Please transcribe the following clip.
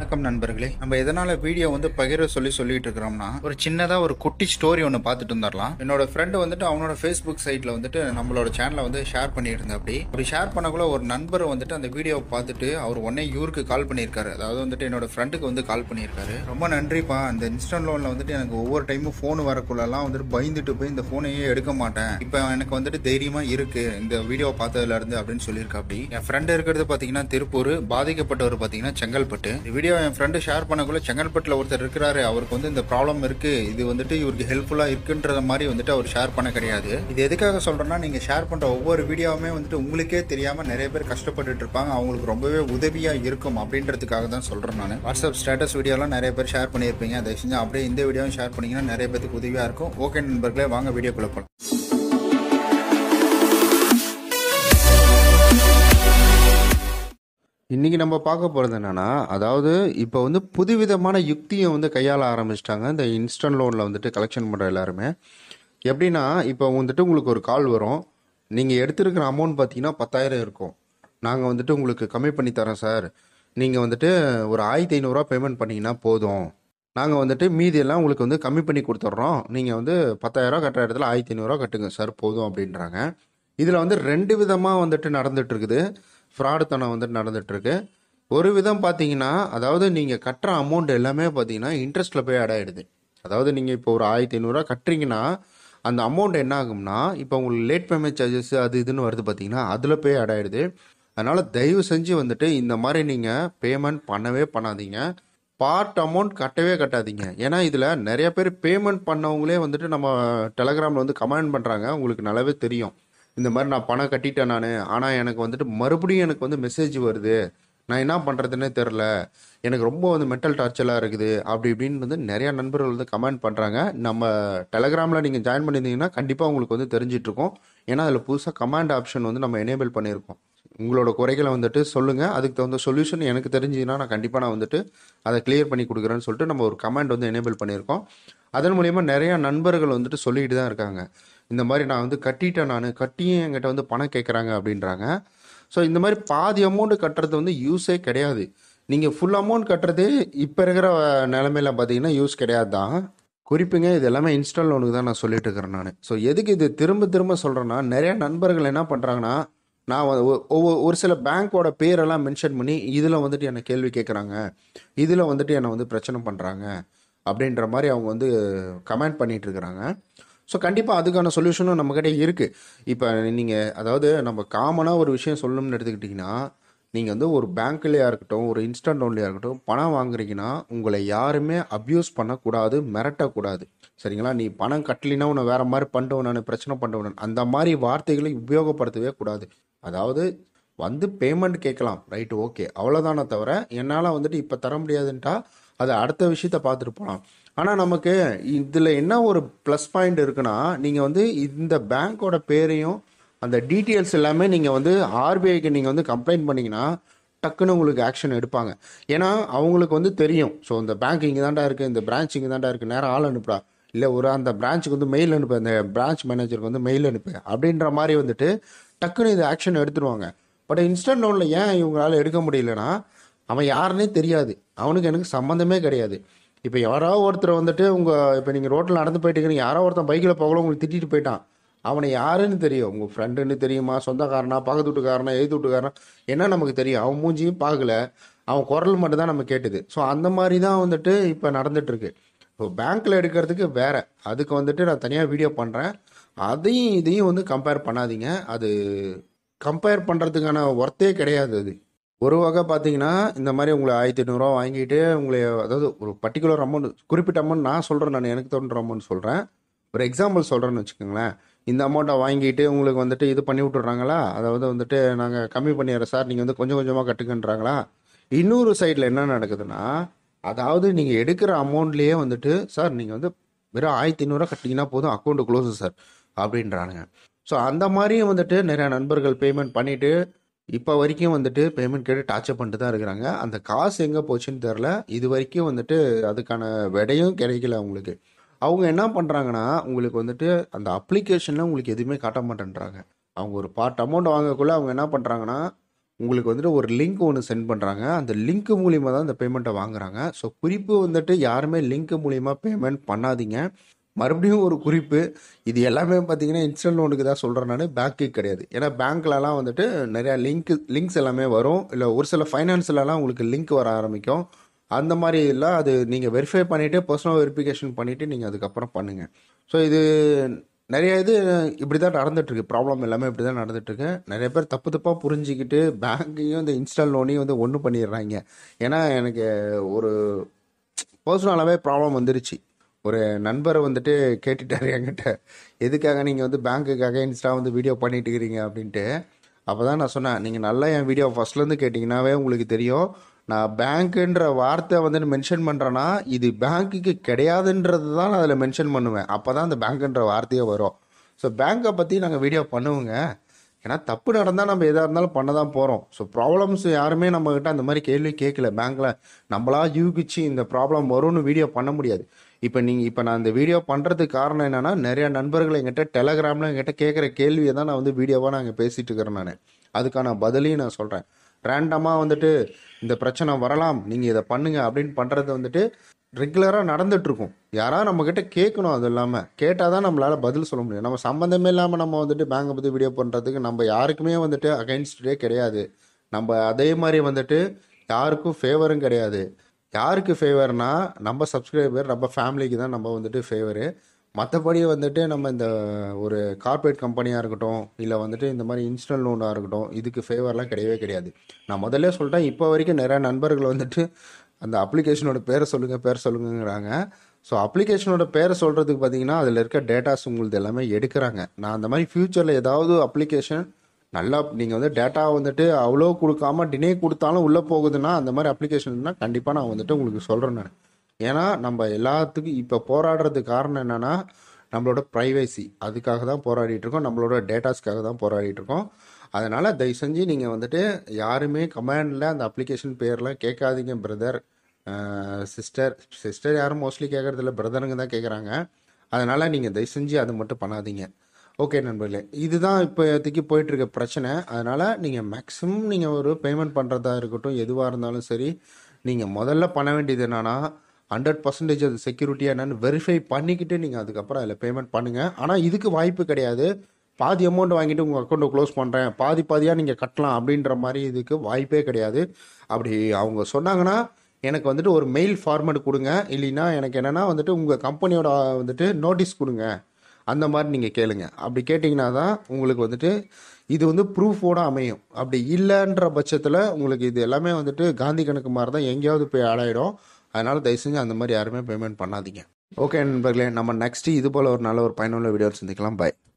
வணக்கம் நண்பர்களே நம்ம எதனால வீடியோ வந்து பகிர சொல்லி சொல்லிட்டு இருக்கிறோம்னா ஒரு சின்னதா ஒரு குட்டி ஸ்டோரி ஒன்று பார்த்துட்டு வந்துடலாம் என்னோட ஃப்ரெண்டு வந்துட்டு அவனோட ஃபேஸ்புக் சைட்ல வந்துட்டு நம்மளோட சேனலை வந்து ஷேர் பண்ணிட்டு அப்படி அப்படி ஷேர் பண்ணக்குள்ள ஒரு நண்பர் வந்துட்டு அந்த வீடியோவை பார்த்துட்டு அவர் உடனே யூருக்கு கால் பண்ணியிருக்காரு அதாவது வந்துட்டு என்னோட ஃப்ரெண்டுக்கு வந்து கால் பண்ணியிருக்காரு ரொம்ப நன்றிப்பா அந்த இன்ஸ்டன்ட் லோன்ல வந்துட்டு எனக்கு ஒவ்வொரு டைமும் ஃபோன் வரக்குள்ளலாம் வந்துட்டு பயந்துட்டு போய் இந்த ஃபோனையே எடுக்க மாட்டேன் இப்போ எனக்கு வந்துட்டு தைரியமா இருக்கு இந்த வீடியோ பார்த்ததுல இருந்து அப்படின்னு சொல்லியிருக்கா அப்படி என் ஃப்ரெண்டு இருக்கிறது பார்த்தீங்கன்னா திருப்பூர் பாதிக்கப்பட்டவர் பார்த்தீங்கன்னா செங்கல்பட்டு வீடியோ வீடியோ என் ஃப்ரெண்டு ஷேர் பண்ணக்குள்ள செங்கல்பட்டில் ஒருத்தர் இருக்கிறாரு அவருக்கு வந்து இந்த ப்ராப்ளம் இருக்குது இது வந்துட்டு இவருக்கு ஹெல்ப்ஃபுல்லாக இருக்குன்றத மாதிரி வந்துட்டு அவர் ஷேர் பண்ண கிடையாது இது எதுக்காக சொல்கிறேன்னா நீங்கள் ஷேர் பண்ணுற ஒவ்வொரு வீடியோவுமே வந்துட்டு உங்களுக்கே தெரியாமல் நிறைய பேர் கஷ்டப்பட்டு இருப்பாங்க அவங்களுக்கு ரொம்பவே உதவியாக இருக்கும் அப்படின்றதுக்காக தான் சொல்கிறேன் நான் வாட்ஸ்அப் ஸ்டேட்டஸ் வீடியோலாம் நிறைய பேர் ஷேர் பண்ணியிருப்பீங்க தயவு செஞ்சு அப்படியே இந்த வீடியோவும் ஷேர் பண்ணிங்கன்னா நிறைய பேருக்கு உதவியாக இருக்கும் ஓகே நண்பர்களே வாங்க வீடியோக்குள்ளே குழப்பம் இன்னைக்கு நம்ம பார்க்க போகிறது என்னென்னா அதாவது இப்போ வந்து புதுவிதமான யுக்தியை வந்து கையாள ஆரம்பிச்சிட்டாங்க இந்த இன்ஸ்டன்ட் லோனில் வந்துட்டு கலெக்ஷன் பண்ணுற எல்லாருமே எப்படின்னா இப்போ வந்துட்டு உங்களுக்கு ஒரு கால் வரும் நீங்கள் எடுத்துருக்கிற அமௌண்ட் பார்த்தீங்கன்னா பத்தாயிரம் இருக்கும் நாங்கள் வந்துட்டு உங்களுக்கு கம்மி பண்ணி தரோம் சார் நீங்கள் வந்துட்டு ஒரு ஆயிரத்தி ஐநூறுரூவா பேமெண்ட் பண்ணிங்கன்னா போதும் நாங்கள் வந்துட்டு மீதியெல்லாம் உங்களுக்கு வந்து கம்மி பண்ணி கொடுத்துட்றோம் நீங்கள் வந்து பத்தாயிரரூவா கட்டுற இடத்துல ஆயிரத்தி ஐநூறுரூவா கட்டுங்க சார் போதும் அப்படின்றாங்க இதில் வந்து ரெண்டு விதமாக வந்துட்டு நடந்துட்டு இருக்குது ஃப்ராடுத்தனம் வந்துட்டு நடந்துட்டுருக்கு ஒரு விதம் பார்த்தீங்கன்னா அதாவது நீங்கள் கட்டுற அமௌண்ட் எல்லாமே பார்த்தீங்கன்னா இன்ட்ரெஸ்ட்டில் போய் ஆட் ஆகிடுது அதாவது நீங்கள் இப்போ ஒரு ஆயிரத்தி ஐநூறுரூவா கட்டுறீங்கன்னா அந்த அமௌண்ட் என்ன ஆகும்னா இப்போ உங்களுக்கு லேட் பேமெண்ட் சார்ஜஸ் அது இதுன்னு வருது பார்த்தீங்கன்னா அதில் போய் ஆட் ஆகிடுது அதனால் தயவு செஞ்சு வந்துட்டு இந்த மாதிரி நீங்கள் பேமெண்ட் பண்ணவே பண்ணாதீங்க பார்ட் அமௌண்ட் கட்டவே கட்டாதீங்க ஏன்னா இதில் நிறைய பேர் பேமெண்ட் பண்ணவங்களே வந்துட்டு நம்ம டெலகிராமில் வந்து கமெண்ட் பண்ணுறாங்க உங்களுக்கு நல்லாவே தெரியும் இந்த மாதிரி நான் பணம் கட்டிட்டேன் நான் ஆனால் எனக்கு வந்துட்டு மறுபடியும் எனக்கு வந்து மெசேஜ் வருது நான் என்ன பண்ணுறதுன்னே தெரில எனக்கு ரொம்ப வந்து மென்டல் டார்ச்சராக இருக்குது அப்படி இப்படின்னு வந்து நிறையா நண்பர்கள் வந்து கமெண்ட் பண்ணுறாங்க நம்ம டெலகிராமில் நீங்கள் ஜாயின் பண்ணியிருந்தீங்கன்னா கண்டிப்பாக உங்களுக்கு வந்து தெரிஞ்சிட்ருக்கோம் ஏன்னா அதில் புதுசாக கமாண்ட் ஆப்ஷன் வந்து நம்ம எனேபிள் பண்ணியிருக்கோம் உங்களோட குறைகளை வந்துட்டு சொல்லுங்கள் அதுக்கு தகுந்த சொல்யூஷன் எனக்கு தெரிஞ்சுதுன்னா நான் கண்டிப்பாக நான் வந்துட்டு அதை கிளியர் பண்ணி கொடுக்குறேன்னு சொல்லிட்டு நம்ம ஒரு கமெண்ட் வந்து எனேபிள் பண்ணியிருக்கோம் அதன் மூலிமா நிறையா நண்பர்கள் வந்துட்டு சொல்லிக்கிட்டு தான் இருக்காங்க இந்த மாதிரி நான் வந்து கட்டிட்டேன் நான் கட்டியும் என்கிட்ட வந்து பணம் கேட்குறாங்க அப்படின்றாங்க ஸோ இந்த மாதிரி பாதி அமௌண்ட் கட்டுறது வந்து யூஸே கிடையாது நீங்கள் ஃபுல் அமௌண்ட் கட்டுறது இப்போ இருக்கிற நிலமையில பார்த்தீங்கன்னா யூஸ் கிடையாது தான் குறிப்புங்க இது எல்லாமே இன்ஸ்டால் லோனுக்கு தான் நான் சொல்லிட்டு இருக்கிறேன் நான் ஸோ எதுக்கு இது திரும்ப திரும்ப சொல்கிறேன்னா நிறைய நண்பர்கள் என்ன பண்ணுறாங்கன்னா நான் ஒவ்வொரு ஒரு சில பேங்க்கோட பேரெல்லாம் மென்ஷன் பண்ணி இதில் வந்துட்டு என்னை கேள்வி கேட்குறாங்க இதில் வந்துட்டு என்னை வந்து பிரச்சனை பண்ணுறாங்க அப்படின்ற மாதிரி அவங்க வந்து கமெண்ட் பண்ணிகிட்டு இருக்கிறாங்க ஸோ கண்டிப்பாக அதுக்கான சொல்யூஷனும் நம்மக்கிட்ட இருக்குது இப்போ நீங்கள் அதாவது நம்ம காமனாக ஒரு விஷயம் சொல்லணும்னு எடுத்துக்கிட்டிங்கன்னா நீங்கள் வந்து ஒரு பேங்க்லேயா இருக்கட்டும் ஒரு இன்ஸ்டன்ட் லோன்லையா இருக்கட்டும் பணம் வாங்குறீங்கன்னா உங்களை யாருமே அப்யூஸ் பண்ணக்கூடாது மிரட்டக்கூடாது சரிங்களா நீ பணம் கட்டலினா உன்னை வேறு மாதிரி பண்ணுவேன் நான் பிரச்சனை பண்ணுவேன் அந்த மாதிரி வார்த்தைகளை உபயோகப்படுத்தவே கூடாது அதாவது வந்து பேமெண்ட் கேட்கலாம் ரைட்டு ஓகே அவ்வளோதானே தவிர என்னால் வந்துட்டு இப்போ தர முடியாதுன்ட்டா அதை அடுத்த விஷயத்த பார்த்துட்டு போகலாம் ஆனால் நமக்கு இதில் என்ன ஒரு ப்ளஸ் பாயிண்ட் இருக்குன்னா நீங்கள் வந்து இந்த பேங்க்கோட பேரையும் அந்த டீட்டெயில்ஸ் எல்லாமே நீங்கள் வந்து ஆர்பிஐக்கு நீங்கள் வந்து கம்ப்ளைண்ட் பண்ணிங்கன்னா டக்குன்னு உங்களுக்கு ஆக்ஷன் எடுப்பாங்க ஏன்னா அவங்களுக்கு வந்து தெரியும் ஸோ இந்த பேங்க் இங்கே தாண்டா இருக்குது இந்த பிரான்ச் இங்கே தாண்டா இருக்குது நேரம் ஆள் அனுப்புடா இல்லை ஒரு அந்த பிரான்ச்சுக்கு வந்து மெயில் அனுப்பு அந்த பிரான்ச் மேனேஜருக்கு வந்து மெயில் அனுப்பு அப்படின்ற மாதிரி வந்துட்டு டக்குன்னு இது ஆக்ஷன் எடுத்துருவாங்க பட் இன்ஸ்டன்ட் லோனில் ஏன் இவங்களால எடுக்க முடியலன்னா அவன் யாருன்னே தெரியாது அவனுக்கு எனக்கு சம்மந்தமே கிடையாது இப்போ யாராவது ஒருத்தர் வந்துட்டு உங்கள் இப்போ நீங்கள் ரோட்டில் நடந்து போயிட்டு யாரோ ஒருத்தன் பைக்கில் போகல உங்களுக்கு திட்டிட்டு போயிட்டான் அவனை யாருன்னு தெரியும் உங்கள் ஃப்ரெண்டுன்னு தெரியுமா சொந்தக்காரனா பக்கத்து வீட்டுக்காரனா எழுது வீட்டுக்காரனா என்ன நமக்கு தெரியும் அவன் மூஞ்சியும் பார்க்கல அவன் குரல் மட்டும்தான் நம்ம கேட்டுது ஸோ அந்த மாதிரி தான் வந்துட்டு இப்போ நடந்துகிட்ருக்கு இப்போ பேங்க்கில் எடுக்கிறதுக்கு வேறு அதுக்கு வந்துட்டு நான் தனியாக வீடியோ பண்ணுறேன் அதையும் இதையும் வந்து கம்பேர் பண்ணாதீங்க அது கம்பேர் பண்ணுறதுக்கான ஒர்த்தே கிடையாது அது ஒரு வகை பார்த்தீங்கன்னா இந்த மாதிரி உங்களை ஆயிரத்தி எட்நூறுவா வாங்கிட்டு உங்களை அதாவது ஒரு பர்டிகுலர் அமௌண்ட் குறிப்பிட்ட அமௌண்ட் நான் சொல்கிறேன் நான் எனக்கு தோன்ற அமௌண்ட் சொல்கிறேன் ஒரு எக்ஸாம்பிள் சொல்கிறேன்னு வச்சுக்கோங்களேன் இந்த அமௌண்ட்டை வாங்கிட்டு உங்களுக்கு வந்துட்டு இது பண்ணி விட்டுறாங்களா அதாவது வந்துட்டு நாங்கள் கம்மி பண்ணிடுறோம் சார் நீங்கள் வந்து கொஞ்சம் கொஞ்சமாக கட்டுக்கன்றாங்களா இன்னொரு சைடில் என்ன நடக்குதுன்னா அதாவது நீங்கள் எடுக்கிற அமௌண்ட்லேயே வந்துட்டு சார் நீங்கள் வந்து வெறும் ஆயிரத்தி ஐநூறுவா கட்டிங்கன்னா போதும் அக்கௌண்ட்டு க்ளோஸு சார் அப்படின்றானுங்க ஸோ அந்த மாதிரியும் வந்துட்டு நிறையா நண்பர்கள் பேமெண்ட் பண்ணிவிட்டு இப்போ வரைக்கும் வந்துட்டு பேமெண்ட் கேட்டு டார்ச்சர் பண்ணிட்டு தான் இருக்கிறாங்க அந்த காசு எங்கே போச்சுன்னு தெரில இது வரைக்கும் வந்துட்டு அதுக்கான விடையும் கிடைக்கல அவங்களுக்கு அவங்க என்ன பண்ணுறாங்கன்னா உங்களுக்கு வந்துட்டு அந்த அப்ளிகேஷனில் உங்களுக்கு எதுவுமே காட்ட மாட்டேன்றாங்க அவங்க ஒரு பார்ட் அமௌண்ட் வாங்கக்குள்ள அவங்க என்ன பண்ணுறாங்கன்னா உங்களுக்கு வந்துட்டு ஒரு லிங்க் ஒன்று சென்ட் பண்ணுறாங்க அந்த லிங்க் மூலிமா தான் அந்த பேமெண்ட்டை வாங்குறாங்க ஸோ குறிப்பு வந்துட்டு யாருமே லிங்க் மூலிமா பேமெண்ட் பண்ணாதீங்க மறுபடியும் ஒரு குறிப்பு இது எல்லாமே பார்த்தீங்கன்னா இன்ஸ்டன்ட் லோனுக்கு தான் சொல்கிறேன் நான் பேங்க்குக்கு கிடையாது ஏன்னா பேங்க்லலாம் வந்துட்டு நிறையா லிங்க் லிங்க்ஸ் எல்லாமே வரும் இல்லை ஒரு சில ஃபைனான்ஸ்லலாம் உங்களுக்கு லிங்க் வர ஆரம்பிக்கும் அந்த மாதிரி இல்லை அது நீங்கள் வெரிஃபை பண்ணிவிட்டு பர்சனல் வெரிஃபிகேஷன் பண்ணிவிட்டு நீங்கள் அதுக்கப்புறம் பண்ணுங்கள் ஸோ இது நிறைய இது இப்படி தான் நடந்துட்டுருக்கு ப்ராப்ளம் எல்லாமே இப்படி தான் நடந்துட்டுருக்கு நிறைய பேர் தப்பு தப்பாக புரிஞ்சிக்கிட்டு பேங்க்கையும் இந்த இன்ஸ்டால் லோனையும் வந்து ஒன்று பண்ணிடுறாங்க ஏன்னா எனக்கு ஒரு பர்சனலாகவே ப்ராப்ளம் வந்துருச்சு ஒரு நண்பரை வந்துட்டு கேட்டுட்டார் என்கிட்ட எதுக்காக நீங்கள் வந்து பேங்க்குக்கு அகைன்ஸ்டாக வந்து வீடியோ பண்ணிட்டு இருக்கிறீங்க அப்படின்ட்டு அப்போ தான் நான் சொன்னேன் நீங்கள் நல்லா என் வீடியோ ஃபஸ்ட்லேருந்து கேட்டிங்கனாவே உங்களுக்கு தெரியும் நான் பேங்க்குன்ற வார்த்தை வந்து மென்ஷன் பண்ணுறேன்னா இது பேங்க்குக்கு கிடையாதுன்றது தான் நான் அதில் மென்ஷன் பண்ணுவேன் அப்போ தான் அந்த பேங்க்குன்ற வார்த்தையே வரும் ஸோ பேங்க்கை பற்றி நாங்கள் வீடியோ பண்ணுவோங்க ஏன்னா தப்பு நடந்தால் நம்ம எதாக இருந்தாலும் பண்ண தான் போகிறோம் ஸோ ப்ராப்ளம்ஸ் யாருமே நம்மக்கிட்ட அந்த மாதிரி கேள்வி கேட்கல பேங்க்கில் நம்மளாக யூகிச்சு இந்த ப்ராப்ளம் வரும்னு வீடியோ பண்ண முடியாது இப்போ நீங்கள் இப்போ நான் இந்த வீடியோ பண்ணுறதுக்கு காரணம் என்னென்னா நிறையா நண்பர்கள் எங்கிட்ட டெலகிராம்ல எங்கிட்ட கேட்குற கேள்வியை தான் நான் வந்து வீடியோவாக நாங்கள் பேசிகிட்டு இருக்கிறேன் நான் அதுக்கான பதிலையும் நான் சொல்கிறேன் ரேண்டமாக வந்துட்டு இந்த பிரச்சனை வரலாம் நீங்கள் இதை பண்ணுங்கள் அப்படின்னு பண்ணுறது வந்துட்டு ரெகுலராக நடந்துட்டுருக்கும் யாராவது நம்மக்கிட்ட கேட்கணும் அது இல்லாமல் கேட்டால் தான் நம்மளால் பதில் சொல்ல முடியும் நம்ம சம்மந்தமே இல்லாமல் நம்ம வந்துட்டு பேங்கை பற்றி வீடியோ பண்ணுறதுக்கு நம்ம யாருக்குமே வந்துட்டு அகைன்ஸ்டே கிடையாது நம்ம அதே மாதிரி வந்துட்டு யாருக்கும் ஃபேவரும் கிடையாது யாருக்கு ஃபேவர்னா நம்ம சப்ஸ்கிரைபர் நம்ம ஃபேமிலிக்கு தான் நம்ம வந்துட்டு ஃபேவரு மற்றபடி வந்துட்டு நம்ம இந்த ஒரு கார்பரேட் கம்பெனியாக இருக்கட்டும் இல்லை வந்துட்டு இந்த மாதிரி இன்ஸ்டன்ட் லோனாக இருக்கட்டும் இதுக்கு ஃபேவர்லாம் கிடையவே கிடையாது நான் முதல்ல சொல்லிட்டேன் இப்போ வரைக்கும் நிறையா நண்பர்கள் வந்துட்டு அந்த அப்ளிகேஷனோட பேரை சொல்லுங்கள் பேர் சொல்லுங்கிறாங்க ஸோ அப்ளிகேஷனோட பேரை சொல்கிறதுக்கு பார்த்தீங்கன்னா அதில் இருக்க டேட்டாஸ் உங்களுது எல்லாமே எடுக்கிறாங்க நான் அந்த மாதிரி ஃப்யூச்சரில் ஏதாவது அப்ளிகேஷன் நல்லா நீங்கள் வந்து டேட்டா வந்துட்டு அவ்வளோ கொடுக்காம டினே கொடுத்தாலும் உள்ளே போகுதுன்னா அந்த மாதிரி அப்ளிகேஷன்னா கண்டிப்பாக நான் வந்துட்டு உங்களுக்கு சொல்கிறேன் நான் ஏன்னா நம்ம எல்லாத்துக்கும் இப்போ போராடுறது காரணம் என்னென்னா நம்மளோட ப்ரைவசி அதுக்காக தான் போராடிட்டு இருக்கோம் நம்மளோட டேட்டாஸ்க்காக தான் போராடிட்டு இருக்கோம் அதனால் தயவு செஞ்சு நீங்கள் வந்துட்டு யாருமே கமாண்டில் அந்த அப்ளிகேஷன் பேர்லாம் கேட்காதீங்க பிரதர் சிஸ்டர் சிஸ்டர் யாரும் மோஸ்ட்லி கேட்குறதில்ல பிரதருங்க தான் கேட்குறாங்க அதனால் நீங்கள் தயவு செஞ்சு அது மட்டும் பண்ணாதீங்க ஓகே நண்பர்களே இதுதான் போயிட்டு போயிட்டுருக்க பிரச்சனை அதனால் நீங்கள் மேக்ஸிமம் நீங்கள் ஒரு பேமெண்ட் பண்ணுறதா இருக்கட்டும் எதுவாக இருந்தாலும் சரி நீங்கள் முதல்ல பண்ண வேண்டியது என்னென்னா ஹண்ட்ரட் பர்சன்டேஜ் அது செக்யூரிட்டியாக என்னன்னு வெரிஃபை பண்ணிக்கிட்டு நீங்கள் அதுக்கப்புறம் அதில் பேமெண்ட் பண்ணுங்கள் ஆனால் இதுக்கு வாய்ப்பு கிடையாது பாதி அமௌண்ட் வாங்கிட்டு உங்கள் அக்கௌண்ட்டை க்ளோஸ் பண்ணுறேன் பாதி பாதியாக நீங்கள் கட்டலாம் அப்படின்ற மாதிரி இதுக்கு வாய்ப்பே கிடையாது அப்படி அவங்க சொன்னாங்கன்னா எனக்கு வந்துட்டு ஒரு மெயில் ஃபார்மேட் கொடுங்க இல்லைன்னா எனக்கு என்னென்னா வந்துட்டு உங்கள் கம்பெனியோட வந்துட்டு நோட்டீஸ் கொடுங்க அந்த மாதிரி நீங்கள் கேளுங்க அப்படி கேட்டிங்கன்னா தான் உங்களுக்கு வந்துட்டு இது வந்து ப்ரூஃபோடு அமையும் அப்படி இல்லைன்ற பட்சத்தில் உங்களுக்கு இது எல்லாமே வந்துட்டு காந்தி கணக்கு மாதிரி தான் எங்கேயாவது போய் ஆடாயிடும் அதனால் தயவு செஞ்சு அந்த மாதிரி யாருமே பேமெண்ட் பண்ணாதீங்க ஓகே நண்பர்களே நம்ம நெக்ஸ்ட்டு இது போல் ஒரு நல்ல ஒரு பயனுள்ள வீடியோ சந்திக்கலாம் பாய்